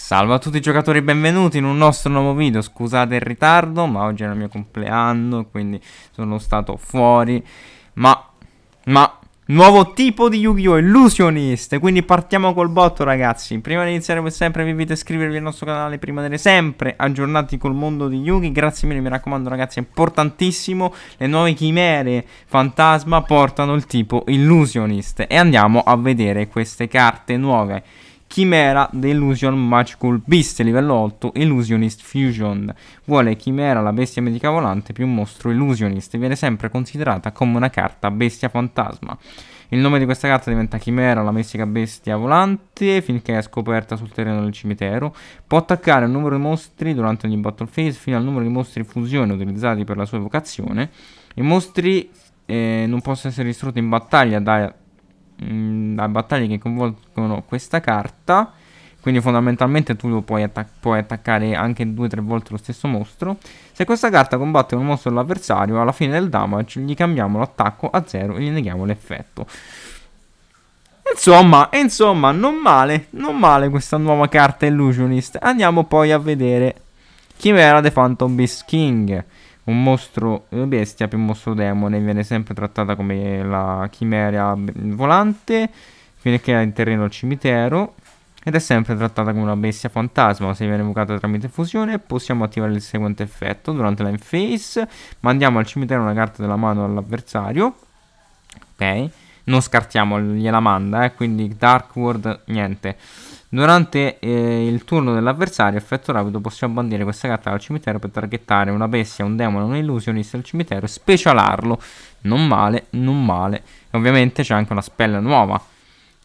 Salve a tutti i giocatori, benvenuti in un nostro nuovo video, scusate il ritardo ma oggi era il mio compleanno quindi sono stato fuori Ma, ma, nuovo tipo di Yu-Gi-Oh! Illusionist, quindi partiamo col botto ragazzi Prima di iniziare come sempre vi invito a iscrivervi al nostro canale per rimanere sempre aggiornati col mondo di Yu-Gi Grazie mille, mi raccomando ragazzi, è importantissimo Le nuove chimere fantasma portano il tipo Illusionist E andiamo a vedere queste carte nuove Chimera The Illusion Magical Beast, livello 8, Illusionist Fusion. Vuole Chimera la bestia medica volante più un mostro Illusionist, viene sempre considerata come una carta bestia fantasma. Il nome di questa carta diventa Chimera, la messica bestia volante, finché è scoperta sul terreno del cimitero. Può attaccare un numero di mostri durante ogni battle phase fino al numero di mostri fusione utilizzati per la sua evocazione. I mostri eh, non possono essere distrutti in battaglia da mh, mm, da battaglie che coinvolgono questa carta. Quindi fondamentalmente tu puoi, attac puoi attaccare anche due o tre volte lo stesso mostro. Se questa carta combatte un mostro dell'avversario, alla fine del damage gli cambiamo l'attacco a zero e gli neghiamo l'effetto. Insomma, insomma, non male, non male questa nuova carta Illusionist. Andiamo poi a vedere Chimera The Phantom Beast King un mostro eh, bestia più un mostro demone viene sempre trattata come la chimera mm, volante finché è in terreno al cimitero ed è sempre trattata come una bestia fantasma se viene evocata tramite fusione possiamo attivare il seguente effetto durante la in face mandiamo al cimitero una carta della mano all'avversario ok non scartiamo, gliela manda, eh, quindi Dark World niente. Durante eh, il turno dell'avversario, effetto rapido, possiamo bandire questa carta dal cimitero per targettare una bestia, un demone, un illusionista del cimitero e specialarlo. Non male, non male. E ovviamente c'è anche una spella nuova.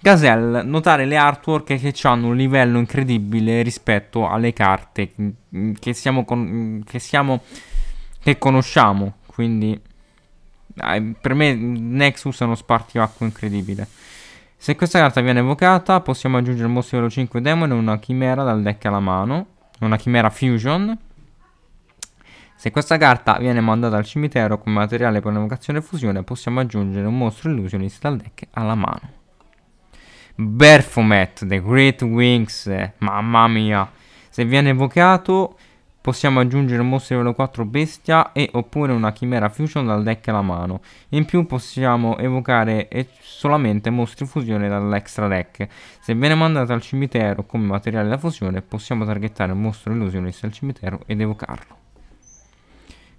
Gazelle, notare le artwork che hanno un livello incredibile rispetto alle carte mm, che, siamo con, mm, che, siamo, che conosciamo. Quindi per me Nexus è uno spartiacco incredibile. Se questa carta viene evocata, possiamo aggiungere un mostro livello 5 demon e una chimera dal deck alla mano. Una chimera fusion. Se questa carta viene mandata al cimitero come materiale per un'evocazione fusione, possiamo aggiungere un mostro illusionist dal deck alla mano. Berfomet, The Great Wings, mamma mia. Se viene evocato, Possiamo aggiungere un mostro livello 4 bestia e oppure una chimera fusion dal deck alla mano. In più possiamo evocare solamente mostri fusione dall'extra deck. Se viene mandata al cimitero come materiale da fusione possiamo targettare un mostro illusionist al cimitero ed evocarlo.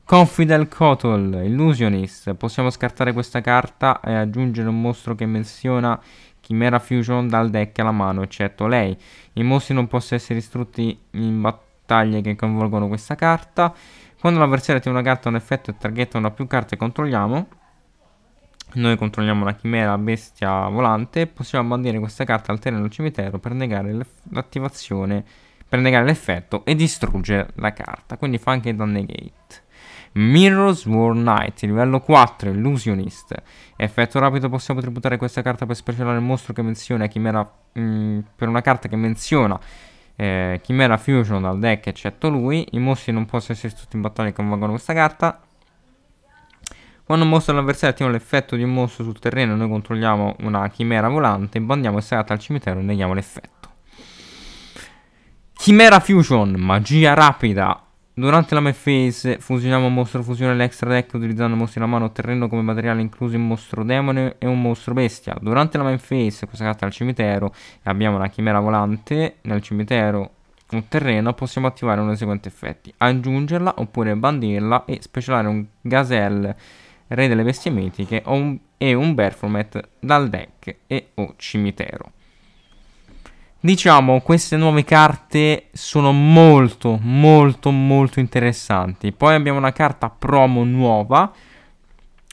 Confidel Cotol, Illusionist. Possiamo scartare questa carta e aggiungere un mostro che menziona Chimera Fusion dal deck alla mano, eccetto lei. I mostri non possono essere istrutti in battaglia taglie che coinvolgono questa carta. Quando l'avversario tiene una carta, un effetto e targhetta una più carte, controlliamo. Noi controlliamo la chimera bestia volante possiamo bandire questa carta al terreno del cimitero per negare l'attivazione, per negare l'effetto e distruggere la carta. Quindi fa anche da gate. Mirror's War Knight, livello 4, illusionist. Effetto rapido, possiamo tributare questa carta per specialare il mostro che menziona chimera mh, mm, per una carta che menziona eh, Chimera Fusion dal deck eccetto lui. I mostri non possono essere tutti in battaglia che convengono questa carta. Quando un mostro dell'avversario attiva l'effetto di un mostro sul terreno, noi controlliamo una chimera volante, bandiamo questa carta al cimitero e neghiamo l'effetto. Chimera Fusion, magia rapida, Durante la map phase fusioniamo un mostro fusione l'extra deck utilizzando mostri alla mano o terreno come materiale incluso un mostro demone e un mostro bestia. Durante la main phase questa carta è al cimitero e abbiamo una chimera volante nel cimitero o terreno possiamo attivare uno dei seguenti effetti. Aggiungerla oppure bandirla e specialare un gazelle re delle bestie mitiche un, e un performat dal deck e o cimitero. Diciamo, queste nuove carte sono molto, molto, molto interessanti. Poi abbiamo una carta promo nuova.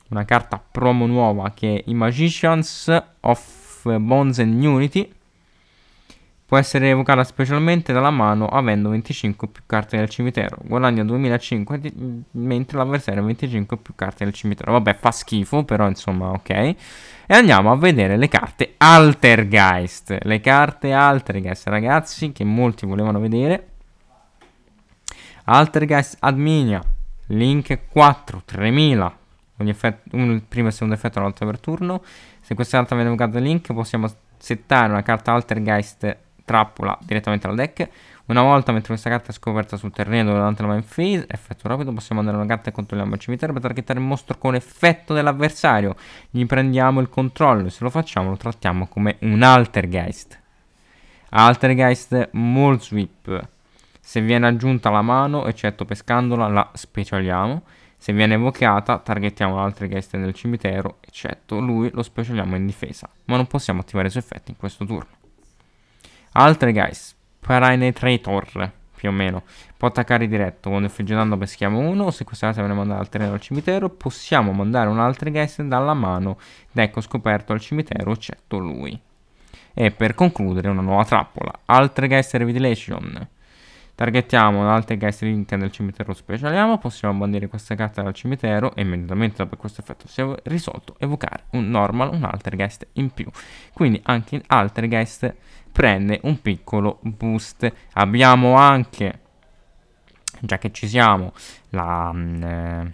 Una carta promo nuova che è I Magicians of Bones and Unity. Può essere evocata specialmente dalla mano avendo 25 più carte del cimitero. Guadagna 2005 mentre l'avversario ha 25 più carte del cimitero. Vabbè, fa schifo, però insomma, ok. E andiamo a vedere le carte Altergeist. Le carte Altergeist, ragazzi, che molti volevano vedere. Altergeist Adminia, Link 4, 3000. Ogni effetto, un primo e secondo effetto una volta per turno. Se questa carta viene evocata da Link possiamo settare una carta Altergeist trappola direttamente alla deck. Una volta mentre questa carta è scoperta sul terreno durante la main phase, effetto rapido, possiamo mandare una carta e controlliamo il cimitero per targettare il mostro con effetto dell'avversario. Gli prendiamo il controllo e se lo facciamo lo trattiamo come un Altergeist. Altergeist Mole Se viene aggiunta alla mano, eccetto pescandola, la specialiamo. Se viene evocata, targettiamo l'Altergeist nel cimitero, eccetto lui, lo specialiamo in difesa. Ma non possiamo attivare i suoi effetti in questo turno guys, nei traitor più o meno. Può attaccare diretto, quando effeggiando peschiamo uno, se questa casa viene mandata al terreno al cimitero, possiamo mandare un altro guest dalla mano d'ecco scoperto al cimitero, eccetto lui. E per concludere una nuova trappola, guest Revelation Targettiamo guest Link nel cimitero specialiamo, possiamo bandire questa carta dal cimitero e immediatamente dopo questo effetto si è risolto evocare un normal, un guest in più. Quindi anche guest prende un piccolo boost. Abbiamo anche, già che ci siamo, la... Mm, eh,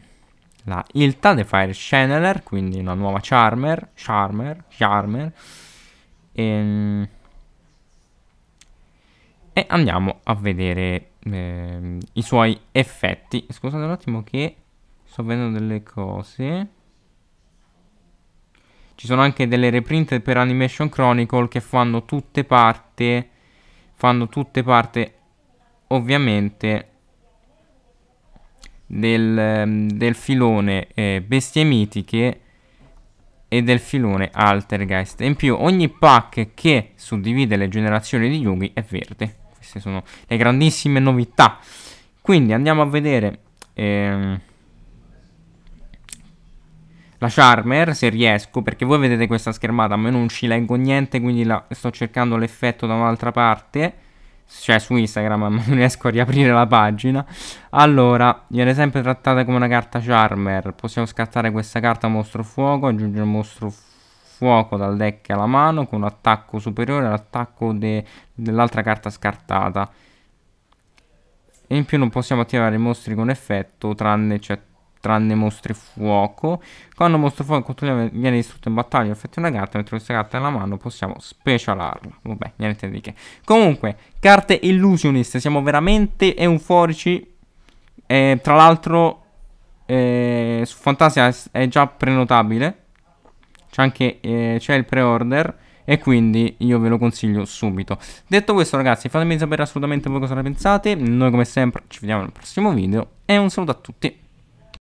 la Ilta, The Fire Channeler, quindi una nuova Charmer, Charmer, Charmer, e, ehm, e andiamo a vedere eh, i suoi effetti. Scusate un attimo che sto vedendo delle cose. Ci sono anche delle reprint per Animation Chronicle che fanno tutte parte, fanno tutte parte ovviamente del, ehm, del filone eh, Bestie Mitiche e del filone Altergeist. In più ogni pack che suddivide le generazioni di Yugi è verde. Queste sono le grandissime novità. Quindi andiamo a vedere ehm, la Charmer, se riesco, perché voi vedete questa schermata, a me non ci leggo niente, quindi la, sto cercando l'effetto da un'altra parte, cioè su Instagram, ma non riesco a riaprire la pagina. Allora, viene sempre trattata come una carta Charmer, possiamo scattare questa carta mostro fuoco, aggiungere mostro fuoco fuoco dal deck alla mano con attacco superiore all'attacco de dell'altra carta scartata. E in più non possiamo attivare mostri con effetto, tranne, cioè, tranne mostri fuoco. Quando mostro fuoco viene distrutto in battaglia, effettua una carta, mentre questa carta è alla mano possiamo specialarla. Vabbè, niente di che. Comunque, carte illusionist, siamo veramente euforici. Eh, tra l'altro, eh, su Fantasia è già prenotabile c'è anche eh, il pre-order e quindi io ve lo consiglio subito. Detto questo ragazzi fatemi sapere assolutamente voi cosa ne pensate, noi come sempre ci vediamo nel prossimo video e un saluto a tutti.